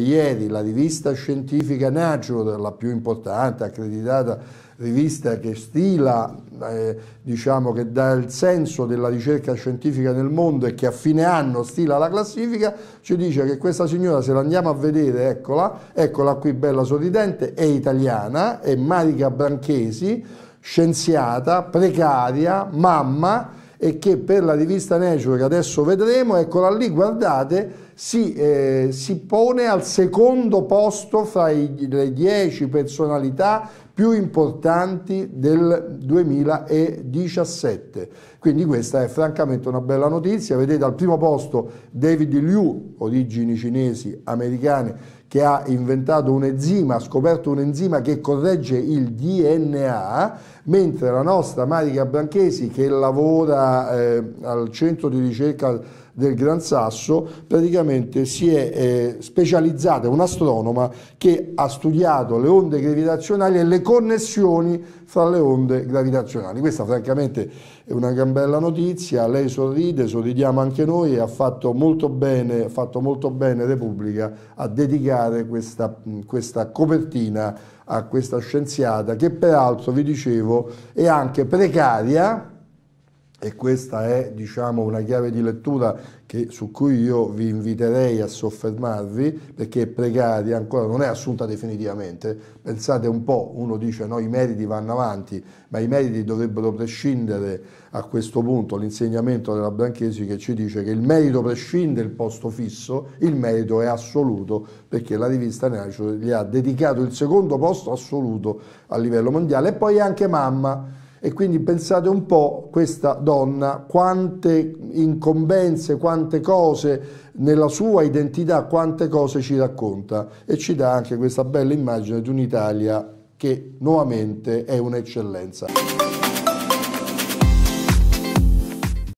Ieri la rivista scientifica Nature, la più importante, accreditata rivista che stila, eh, diciamo che dà il senso della ricerca scientifica nel mondo e che a fine anno stila la classifica, ci dice che questa signora, se la andiamo a vedere, eccola, eccola qui bella sorridente, è italiana, è Marica Branchesi, scienziata, precaria, mamma e che per la rivista Nature che adesso vedremo, eccola lì, guardate, si, eh, si pone al secondo posto fra i, le dieci personalità più importanti del 2017. Quindi questa è francamente una bella notizia. Vedete al primo posto David Liu, origini cinesi, americane, che ha inventato un enzima, ha scoperto un enzima che corregge il DNA, mentre la nostra Marica Branchesi che lavora eh, al centro di ricerca del Gran Sasso, praticamente si è eh, specializzata, è un'astronoma che ha studiato le onde gravitazionali e le connessioni fra le onde gravitazionali. Questa francamente è una gran bella notizia, lei sorride, sorridiamo anche noi e ha fatto molto bene, fatto molto bene Repubblica a dedicare questa, questa copertina a questa scienziata che peraltro vi dicevo è anche precaria e questa è diciamo, una chiave di lettura che, su cui io vi inviterei a soffermarvi perché precaria ancora non è assunta definitivamente. Pensate un po', uno dice no, i meriti vanno avanti, ma i meriti dovrebbero prescindere a questo punto l'insegnamento della Branchesi che ci dice che il merito prescinde il posto fisso, il merito è assoluto perché la rivista Nature gli ha dedicato il secondo posto assoluto a livello mondiale e poi anche mamma e quindi pensate un po' questa donna, quante incombenze, quante cose nella sua identità, quante cose ci racconta e ci dà anche questa bella immagine di un'Italia che nuovamente è un'eccellenza.